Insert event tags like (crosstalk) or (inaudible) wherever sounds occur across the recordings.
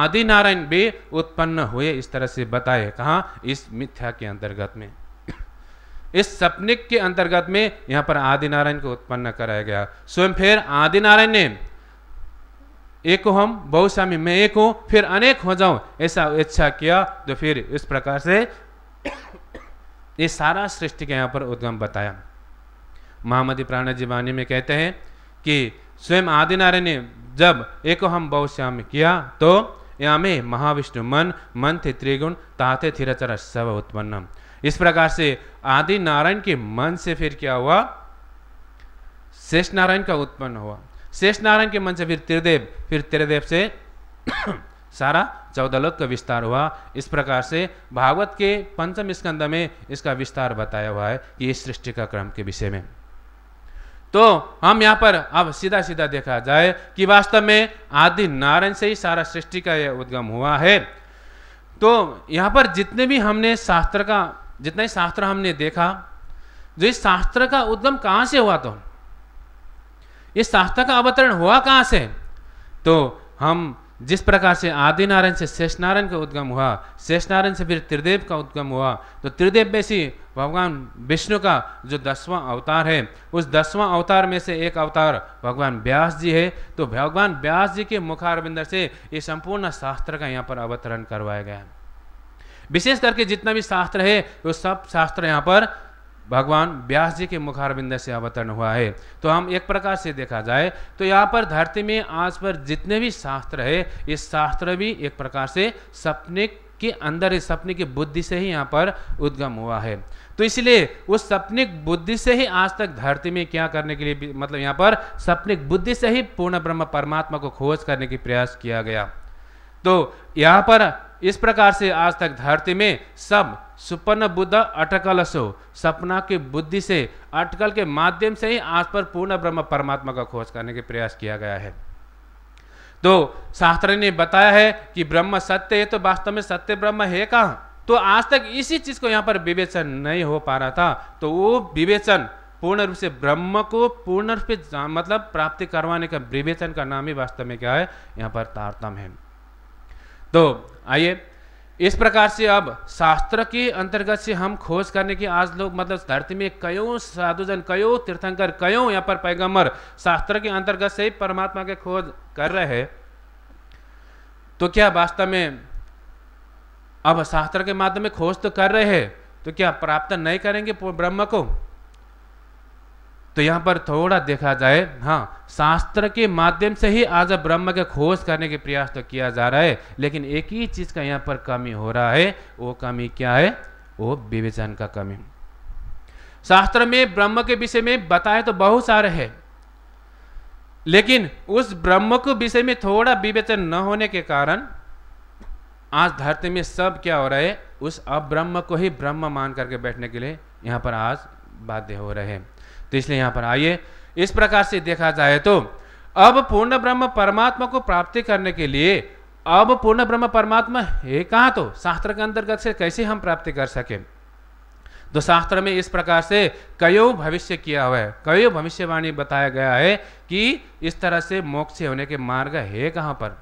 आदि नारायण भी उत्पन्न हुए इस तरह से बताए कहा इस मिथ्या के अंतर्गत में इस सपनिक के अंतर्गत में यहां पर आदि नारायण को उत्पन्न कराया गया स्वयं फिर आदि नारायण ने एक हम बहुस्वामी मैं एक हूं फिर अनेक हो जाऊं ऐसा इच्छा किया तो फिर इस प्रकार से ये सारा सृष्टि का यहां पर उद्गम बताया महामदी प्राण जीवानी में कहते हैं कि स्वयं आदि नारायण ने जब एक हम बहुश्याम किया तो में महाविष्णु मन मन थे त्रिगुण ताते थिरचर सब उत्पन्न इस प्रकार से आदि नारायण के मन से फिर क्या हुआ शेष नारायण का उत्पन्न हुआ शेष नारायण के मन से फिर त्रिदेव फिर त्रिदेव से (coughs) सारा चौदलोक का विस्तार हुआ इस प्रकार से भागवत के पंचम स्कंद में इसका विस्तार बताया हुआ है कि इस सृष्टि का क्रम के विषय में तो हम यहाँ पर अब सीधा सीधा देखा जाए कि वास्तव में आदि नारायण से ही सारा सृष्टि का यह उद्गम हुआ है तो यहाँ पर जितने भी हमने शास्त्र का जितना ही शास्त्र हमने देखा जो इस शास्त्र का उद्गम कहाँ से हुआ तो इस शास्त्र का अवतरण हुआ कहाँ से तो हम जिस प्रकार से आदि नारायण से शेष नारायण का उद्गम हुआ शेष नारायण से फिर त्रिदेव का उद्गम हुआ तो त्रिदेव में से भगवान विष्णु का जो दसवां अवतार है उस दसवां अवतार में से एक अवतार भगवान व्यास जी है तो भगवान व्यास जी के मुखारविंदर से ये संपूर्ण शास्त्र का यहाँ पर अवतरण करवाया गया है विशेष करके जितना भी शास्त्र है वो सब शास्त्र यहाँ पर भगवान ब्यास जी के मुखारबिंद से अवतरण हुआ है तो हम एक प्रकार से देखा जाए तो यहाँ पर धरती में आज पर जितने भी शास्त्र है ये शास्त्र भी एक प्रकार से सपने के अंदर इस सपने की बुद्धि से ही यहाँ पर उद्गम हुआ है तो इसलिए उस सपनिक बुद्धि से ही आज तक धरती में क्या करने के लिए मतलब यहाँ पर सपनिक बुद्धि से ही पूर्ण ब्रह्म परमात्मा को खोज करने की प्रयास किया गया तो यहाँ पर इस प्रकार से आज तक धरती में सब सुपन बुद्ध सो सपना की बुद्धि से अटकल के माध्यम से ही आज पर पूर्ण ब्रह्म परमात्मा का खोज करने के प्रयास किया गया है तो शास्त्र ने बताया है कि ब्रह्म सत्य है तो वास्तव में सत्य ब्रह्म है कहाँ तो आज तक इसी चीज को यहाँ पर विवेचन नहीं हो पा रहा था तो वो विवेचन पूर्ण रूप से ब्रह्म को पूर्ण रूप से मतलब प्राप्ति करवाने का विवेचन का नाम ही वास्तव में क्या है यहाँ पर तारतम है तो आइए इस प्रकार से अब शास्त्र के अंतर्गत से हम खोज करने की आज लोग मतलब धरती में कयों साधुजन कयों तीर्थंकर कयों यहाँ पर पैगम्बर शास्त्र के अंतर्गत से ही परमात्मा के खोज कर रहे हैं तो क्या वास्तव में अब शास्त्र के माध्यम में खोज तो कर रहे हैं तो क्या प्राप्त नहीं करेंगे ब्रह्म को तो यहाँ पर थोड़ा देखा जाए हाँ शास्त्र के माध्यम से ही आज ब्रह्म के खोज करने के प्रयास तो किया जा रहा है लेकिन एक ही चीज़ का यहाँ पर कमी हो रहा है वो कमी क्या है वो विवेचन का कमी शास्त्र में ब्रह्म के विषय में बताए तो बहुत सारे है लेकिन उस ब्रह्म को विषय में थोड़ा विवेचन न होने के कारण आज धरती में सब क्या हो रहा है उस अब्रह्म को ही ब्रह्म मान करके बैठने के लिए यहाँ पर आज बाध्य हो रहे हैं तो इसलिए यहाँ पर आइए इस प्रकार से देखा जाए तो अब पूर्ण ब्रह्म परमात्मा को प्राप्ति करने के लिए अब पूर्ण ब्रह्म परमात्मा है कहा तो शास्त्र के अंतर्गत से कैसे हम प्राप्ति कर सके तो शास्त्र में इस प्रकार से कयो भविष्य किया हुआ है कयो भविष्यवाणी बताया गया है कि इस तरह से मोक्ष होने के मार्ग है कहां पर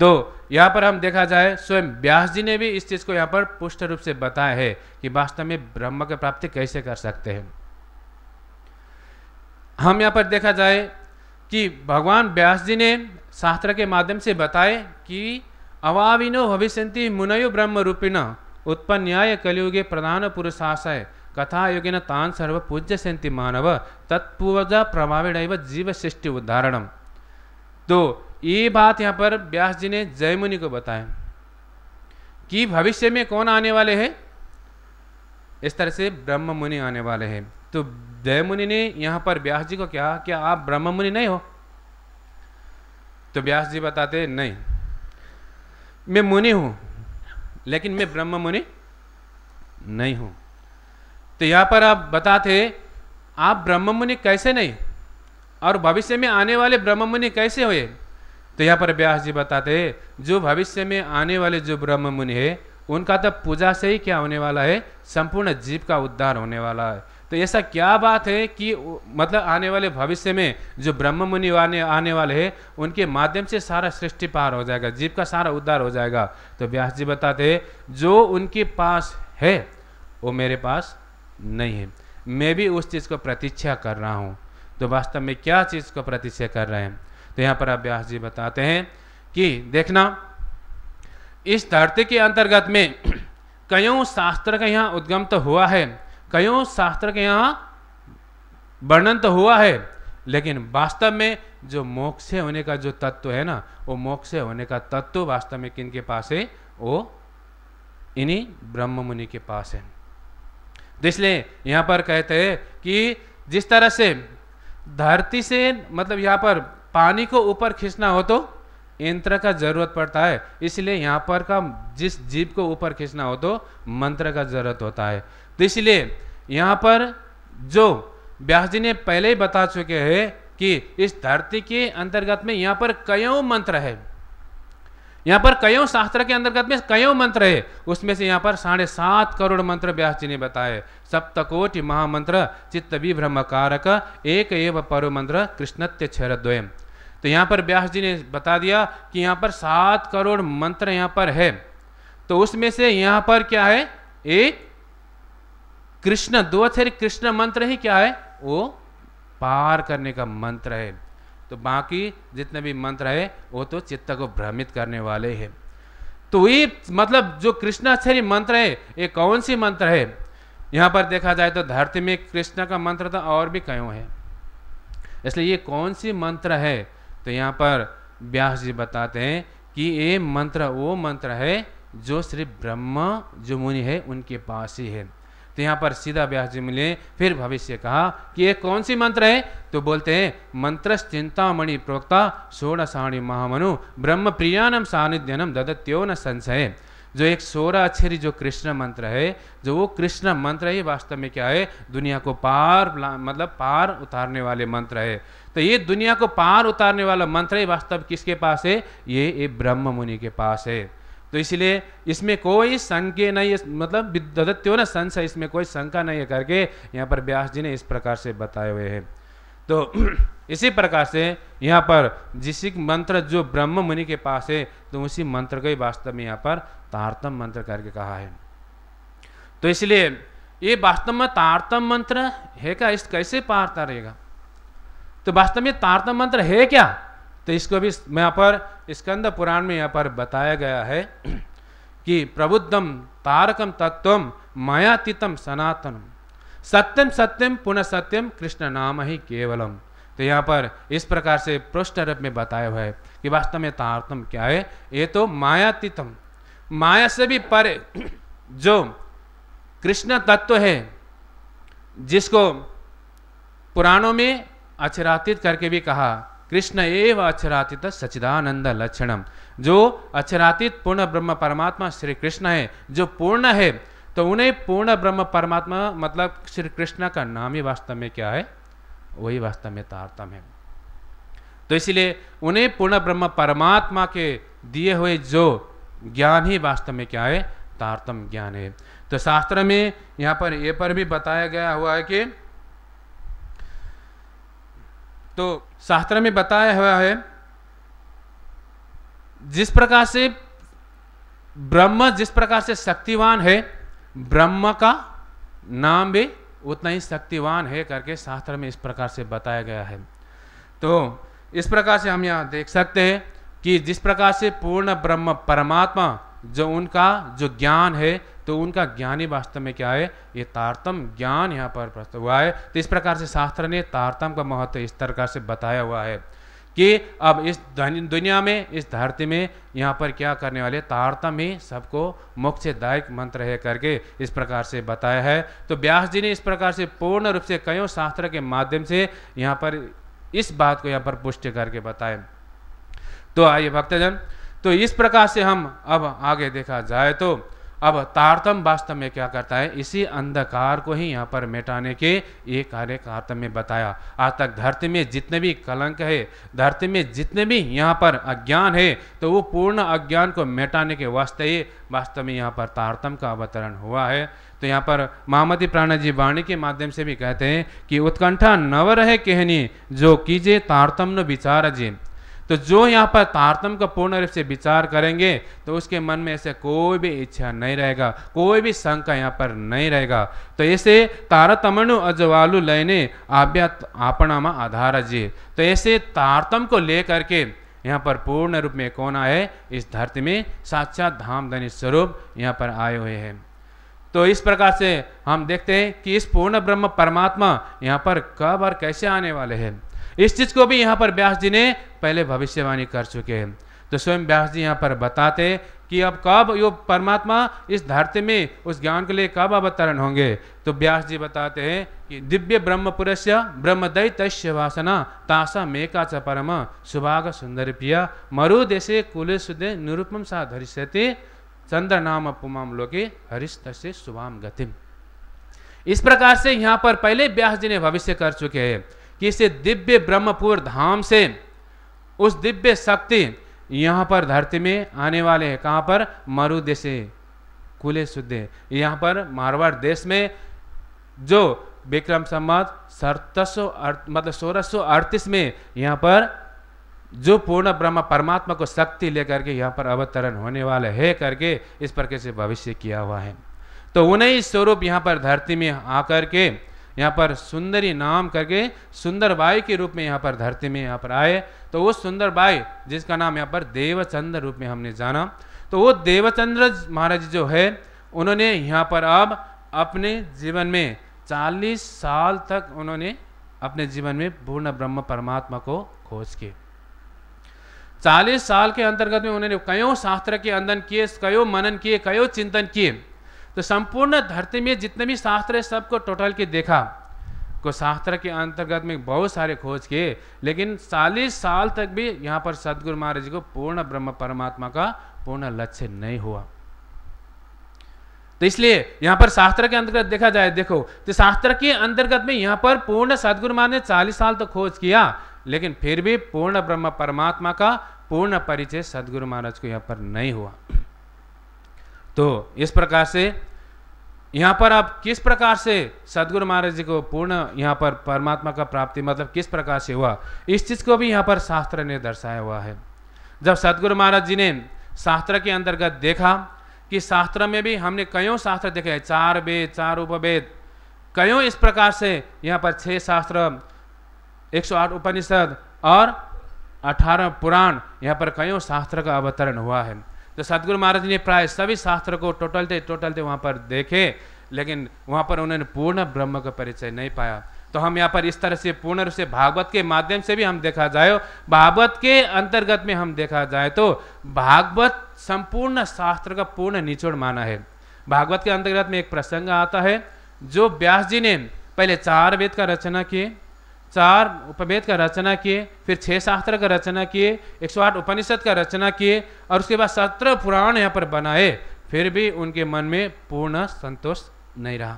तो यहाँ पर हम देखा जाए स्वयं व्यास जी ने भी इस चीज़ को यहाँ पर पुष्ट रूप से बताया है कि वास्तव में ब्रह्म की प्राप्ति कैसे कर सकते हैं हम यहाँ पर देखा जाए कि भगवान व्यास जी ने शास्त्र के माध्यम से बताए कि अवाविनो भविष्य मुनयो ब्रह्म रूपिण उत्पन्याय कलयुगे प्रधान पुरुषाशय कथा योगिन तान सर्व पूज्य सेंति मानव तत्पूर्वजा प्रभाविण जीव सृष्टि उदाहरण तो ये बात यहाँ पर व्यास जी ने जय मुनि को बताया कि भविष्य में कौन आने वाले हैं इस तरह से ब्रह्म मुनि आने वाले हैं तो दया मुनि ने यहाँ पर ब्यास जी को कहा कि आप ब्रह्म मुनि नहीं हो तो ब्यास जी बताते नहीं मैं मुनि हूँ लेकिन मैं ब्रह्म मुनि नहीं हूँ तो यहाँ पर आप बताते आप ब्रह्म मुनि कैसे नहीं और भविष्य में आने वाले ब्रह्म मुनि कैसे हुए तो यहाँ पर ब्यास जी बताते जो भविष्य में आने वाले जो ब्रह्म मुनि है उनका तो पूजा से ही क्या होने वाला है संपूर्ण जीव का उद्धार होने वाला है तो ऐसा क्या बात है कि मतलब आने वाले भविष्य में जो ब्रह्म मुनि आने आने वाले हैं उनके माध्यम से सारा सृष्टि पार हो जाएगा जीव का सारा उद्धार हो जाएगा तो व्यास जी बताते हैं जो उनके पास है वो मेरे पास नहीं है मैं भी उस चीज़ को प्रतीक्षा कर रहा हूँ तो वास्तव में क्या चीज़ को प्रतीक्षा कर रहे हैं तो यहाँ पर आप व्यास जी बताते हैं कि देखना इस धरती के अंतर्गत में (clears throat) कयों शास्त्र का यहाँ उद्गम तो हुआ है कयों शास्त्र के यहाँ वर्णन तो हुआ है लेकिन वास्तव में जो मोक्ष होने का जो तत्व है ना वो मोक्ष होने का तत्व वास्तव में किन के पास है वो इन्हीं ब्रह्म मुनि के पास है तो इसलिए यहाँ पर कहते हैं कि जिस तरह से धरती से मतलब यहाँ पर पानी को ऊपर खींचना हो तो यंत्र का जरूरत पड़ता है इसलिए यहाँ पर का जिस जीव को ऊपर खींचना हो तो मंत्र का जरूरत होता है तो इसलिए यहाँ पर जो ब्यास जी ने पहले ही बता चुके हैं कि इस धरती के अंतर्गत में यहाँ पर कयों मंत्र है यहाँ पर कयों शास्त्र के अंतर्गत में कयों मंत्र है उसमें से यहाँ पर साढ़े सात करोड़ मंत्र ब्यास जी ने बताए सप्तकोटि महामंत्र चित्त विभ्रम कारक एक एवं परो मंत्र कृष्णत्य क्षर द्वयम तो यहाँ पर ब्यास जी ने बता दिया कि यहाँ पर सात करोड़ मंत्र यहाँ पर है तो उसमें से यहाँ पर क्या है एक कृष्ण दो अक्षर कृष्ण मंत्र ही क्या है वो पार करने का मंत्र है तो बाकी जितने भी मंत्र है वो तो चित्त को भ्रमित करने वाले हैं तो ये मतलब जो कृष्णाक्षरी मंत्र है ये कौन सी मंत्र है यहाँ पर देखा जाए तो धरती में कृष्ण का मंत्र तो और भी कयों है इसलिए ये कौन सी मंत्र है तो यहाँ पर व्यास जी बताते हैं कि ये मंत्र वो मंत्र है जो श्री ब्रह्म जो मुनि है उनके पास ही है तो यहाँ पर सीधा व्यास जी मिले फिर भविष्य कहा कि ये कौन सी मंत्र है तो बोलते हैं मंत्र चिंतामणि प्रोक्ता साणी महामनु ब्रह्म प्रियानम सानिध्यनम ददत्यो न संशय जो एक सोलह अक्षरी जो कृष्ण मंत्र है जो वो कृष्ण मंत्र ही वास्तव में क्या है दुनिया को पार मतलब पार उतारने वाले मंत्र है तो ये दुनिया को पार उतारने वाला मंत्र ही वास्तव किसके पास है ये ये ब्रह्म मुनि के पास है तो इसलिए इसमें कोई संख्य नहीं मतलब न संशय इसमें कोई शंका नहीं है करके यहाँ पर व्यास जी ने इस प्रकार से बताए हुए हैं तो (clears throat) इसी प्रकार से यहाँ पर जिस मंत्र जो ब्रह्म मुनि के पास है तो उसी मंत्र को ही वास्तव में यहाँ पर तारतम मंत्र करके कहा है तो इसलिए ये वास्तव में तारतम मंत्र है क्या इस कैसे पारता रहेगा तो वास्तव में तारतम मंत्र है क्या तो इसको भी यहाँ पर स्कंद पुराण में यहाँ पर बताया गया है कि प्रबुद्धम तारकम तत्व मायातीतम सनातनम सत्यम सत्यम पुनः सत्यम कृष्ण नाम ही केवलम तो यहाँ पर इस प्रकार से पृष्ठ रूप में बताया हुआ है कि वास्तव में तारतम क्या है ये तो मायातीतम माया से भी परे जो कृष्ण तत्व है जिसको पुराणों में अक्षरातीत करके भी कहा कृष्ण एव अक्षरातीत सचिदानंद लक्षणम जो अक्षरातीत पूर्ण ब्रह्म परमात्मा श्री कृष्ण है जो पूर्ण है तो उन्हें पूर्ण ब्रह्म परमात्मा मतलब श्री कृष्ण का नाम ही वास्तव में क्या है वही वास्तव में तारतम है तो इसलिए उन्हें पूर्ण ब्रह्म परमात्मा के दिए हुए जो ज्ञान ही वास्तव में क्या है तारतम ज्ञान है तो शास्त्र में यहाँ पर ये पर भी बताया गया हुआ है कि तो शास्त्र में बताया हुआ है जिस प्रकार से ब्रह्म जिस प्रकार से शक्तिवान है ब्रह्म का नाम भी उतना ही शक्तिवान है करके शास्त्र में इस प्रकार से बताया गया है तो इस प्रकार से हम यहाँ देख सकते हैं कि जिस प्रकार से पूर्ण ब्रह्म परमात्मा जो उनका जो ज्ञान है तो उनका ज्ञान ही वास्तव में क्या है ये तारतम ज्ञान यहाँ पर प्रस्तुत हुआ है तो इस प्रकार से शास्त्र ने तारतम का महत्व इस प्रकार से बताया हुआ है कि अब इस दुनिया में इस धरती में यहाँ पर क्या करने वाले तारतम ही सबको मोक्षदायक मंत्र है करके इस प्रकार से बताया है तो व्यास जी ने इस प्रकार से पूर्ण रूप से कयों शास्त्र के माध्यम से यहाँ पर इस बात को यहाँ पर पुष्टि करके बताया तो आइए भक्तजन तो इस प्रकार से हम अब आगे देखा जाए तो अब तारतम वास्तव में क्या करता है इसी अंधकार को ही यहाँ पर मिटाने के ये कार्य तारतम में बताया आज तक धरती में जितने भी कलंक है धरती में जितने भी यहाँ पर अज्ञान है तो वो पूर्ण अज्ञान को मिटाने के वास्ते ही वास्तव में यहाँ पर तारतम का अवतरण हुआ है तो यहाँ पर महामती प्राण जी वाणी के माध्यम से भी कहते हैं कि उत्कंठा नव रहे कहनी जो कीजे तारतम्य विचार जी तो जो यहाँ पर तारतम का पूर्ण रूप से विचार करेंगे तो उसके मन में ऐसे कोई भी इच्छा नहीं रहेगा कोई भी शंका यहाँ पर नहीं रहेगा तो ऐसे तारतमणु अजवालु लयने आव्या में आधार जी तो ऐसे तारतम को लेकर के यहाँ पर पूर्ण रूप में कौन आए इस धरती में साक्षात धाम धनी स्वरूप यहाँ पर आए हुए हैं तो इस प्रकार से हम देखते हैं कि इस पूर्ण ब्रह्म परमात्मा यहाँ पर कब और कैसे आने वाले हैं इस चीज़ को भी यहाँ पर व्यास जी ने पहले भविष्यवाणी कर चुके हैं तो स्वयं व्यास जी यहाँ पर बताते कि अब कब यो परमात्मा इस धरती में उस ज्ञान के लिए कब अवतरण होंगे तो व्यास जी बताते हैं कि दिव्य ब्रह्मपुरस्य ब्रह्मदय तस्य वासना तासा मेका च परम सुभाग सुंदर प्रिया कुल सुदे निरुपम सा धरिष्यति चंद्र नाम पुमाम लोके हरिस्त से सुभाम गतिम इस प्रकार से यहाँ पर पहले व्यास जी ने भविष्य कर चुके हैं कि इसे दिव्य ब्रह्मपुर धाम से उस दिव्य शक्ति यहाँ पर धरती में आने वाले हैं कहाँ पर मरुदे से कुले शुद्धे यहाँ पर मारवाड़ देश में जो विक्रम संवत सत्रसो मतलब सोलह सौ अड़तीस में यहाँ पर जो पूर्ण ब्रह्म परमात्मा को शक्ति लेकर के यहाँ पर अवतरण होने वाले है करके इस प्रकार से भविष्य किया हुआ है तो उन्हें स्वरूप यहाँ पर धरती में आकर के यहाँ पर सुंदरी नाम करके सुंदर बाई के रूप में यहाँ पर धरती में यहाँ पर आए तो वो सुंदर बाई जिसका नाम यहाँ पर देवचंद्र रूप में हमने जाना तो वो देवचंद्र महाराज जो है उन्होंने यहाँ पर अब अपने जीवन में चालीस साल तक उन्होंने अपने जीवन में पूर्ण ब्रह्म परमात्मा को खोज के चालीस साल के अंतर्गत में उन्होंने कयो शास्त्र के अंदन किए कयो मनन किए कयो चिंतन किए तो संपूर्ण धरती में जितने भी शास्त्र है सबको टोटल के देखा को शास्त्र के अंतर्गत में बहुत सारे खोज किए लेकिन चालीस साल तक भी यहाँ पर सदगुरु महाराज जी को पूर्ण ब्रह्म परमात्मा का पूर्ण लक्ष्य नहीं हुआ तो इसलिए यहाँ पर शास्त्र के अंतर्गत देखा जाए देखो तो शास्त्र के अंतर्गत में यहाँ पर पूर्ण सदगुरु महाराज ने चालीस साल तो खोज किया लेकिन फिर भी पूर्ण ब्रह्म परमात्मा का पूर्ण परिचय सदगुरु महाराज को यहाँ पर नहीं हुआ तो इस प्रकार से यहाँ पर आप किस प्रकार से सदगुरु महाराज जी को पूर्ण यहाँ पर परमात्मा का प्राप्ति मतलब किस प्रकार से हुआ इस चीज़ को भी यहाँ पर शास्त्र ने दर्शाया हुआ है जब सदगुरु महाराज जी ने शास्त्र के अंतर्गत देखा कि शास्त्र में भी हमने कयों शास्त्र देखे चार वेद चार उपवेद कयों इस प्रकार से यहाँ पर छः शास्त्र आठ उपनिषद और अठारह पुराण यहाँ पर कयों शास्त्र का अवतरण हुआ है तो सदगुरु महाराज ने प्राय सभी शास्त्र को टोटलते टोटलते वहाँ पर देखे लेकिन वहाँ पर उन्होंने पूर्ण ब्रह्म का परिचय नहीं पाया तो हम यहाँ पर इस तरह से पूर्ण रूप से भागवत के माध्यम से भी हम देखा जाए भागवत के अंतर्गत में हम देखा जाए तो भागवत संपूर्ण शास्त्र का पूर्ण निचोड़ माना है भागवत के अंतर्गत में एक प्रसंग आता है जो व्यास जी ने पहले चार वेद का रचना किए चार उपभेद का रचना किए फिर छह शास्त्र का रचना किए एक सौ आठ उपनिषद का रचना किए और उसके बाद सत्रह पुराण यहाँ पर बनाए फिर भी उनके मन में पूर्ण संतोष नहीं रहा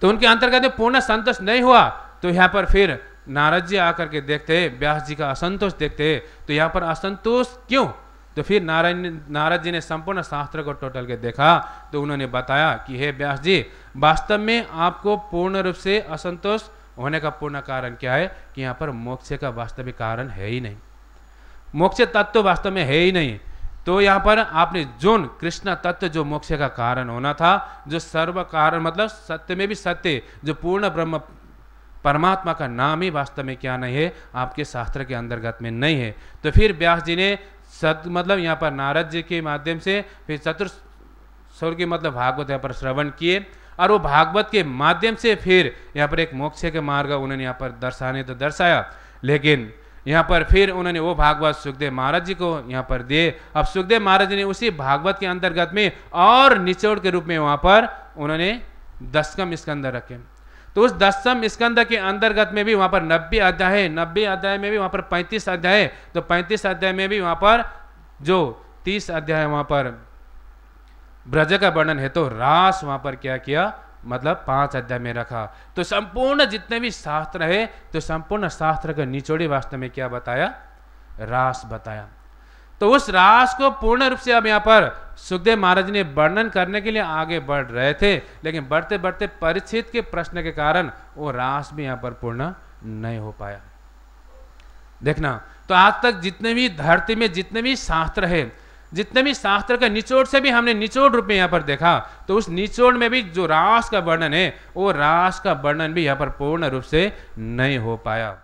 तो उनके अंतर्गत पूर्ण संतोष नहीं हुआ तो यहाँ पर फिर नारद जी आकर के देखते ब्यास जी का असंतोष देखते तो यहाँ पर असंतोष क्यों तो फिर नारायण नारद जी ने संपूर्ण शास्त्र को टोटल के देखा तो उन्होंने बताया कि हे ब्यास जी वास्तव में आपको पूर्ण रूप से असंतोष होने का पूर्ण कारण क्या है कि यहाँ पर मोक्ष का वास्तविक कारण है ही नहीं मोक्ष तत्व वास्तव में है ही नहीं तो यहाँ पर आपने जोन कृष्ण तत्व जो मोक्ष का कारण होना था जो सर्व कारण मतलब सत्य में भी सत्य जो पूर्ण ब्रह्म परमात्मा का नाम ही वास्तव में क्या नहीं है आपके शास्त्र के अंतर्गत में नहीं है तो फिर व्यास जी ने सत मतलब यहाँ पर नारद जी के माध्यम से फिर चतुर्थ स्वर्गीय मतलब भागवत यहाँ पर श्रवण किए और वो भागवत के माध्यम से फिर यहाँ पर एक मोक्ष के मार्ग उन्होंने यहाँ पर दर्शाने तो दर्शाया लेकिन यहाँ पर फिर उन्होंने वो भागवत सुखदेव महाराज जी को यहाँ पर दिए अब सुखदेव महाराज जी ने उसी भागवत के अंतर्गत में और निचोड़ के रूप में वहाँ पर उन्होंने दसकम स्कंद रखे तो उस दसम स्कंद के अंतर्गत में भी वहाँ पर नब्बे अध्याय है नब्बे अध्याय में भी वहाँ पर पैंतीस अध्याय है तो पैंतीस अध्याय में भी वहाँ पर जो तीस अध्याय वहाँ पर ब्रज का वर्णन है तो रास वहां पर क्या किया मतलब पांच अध्याय में रखा तो संपूर्ण जितने भी शास्त्र है तो संपूर्ण शास्त्र का निचोड़ी वास्तव में क्या बताया रास बताया तो उस रास को पूर्ण रूप से अब यहाँ पर सुखदेव महाराज ने वर्णन करने के लिए आगे बढ़ रहे थे लेकिन बढ़ते बढ़ते परिचित के प्रश्न के कारण वो रास भी यहाँ पर पूर्ण नहीं हो पाया देखना तो आज तक जितने भी धरती में जितने भी शास्त्र है जितने भी शास्त्र के निचोड़ से भी हमने निचोड़ रूप में यहाँ पर देखा तो उस निचोड़ में भी जो रास का वर्णन है वो रास का वर्णन भी यहाँ पर पूर्ण रूप से नहीं हो पाया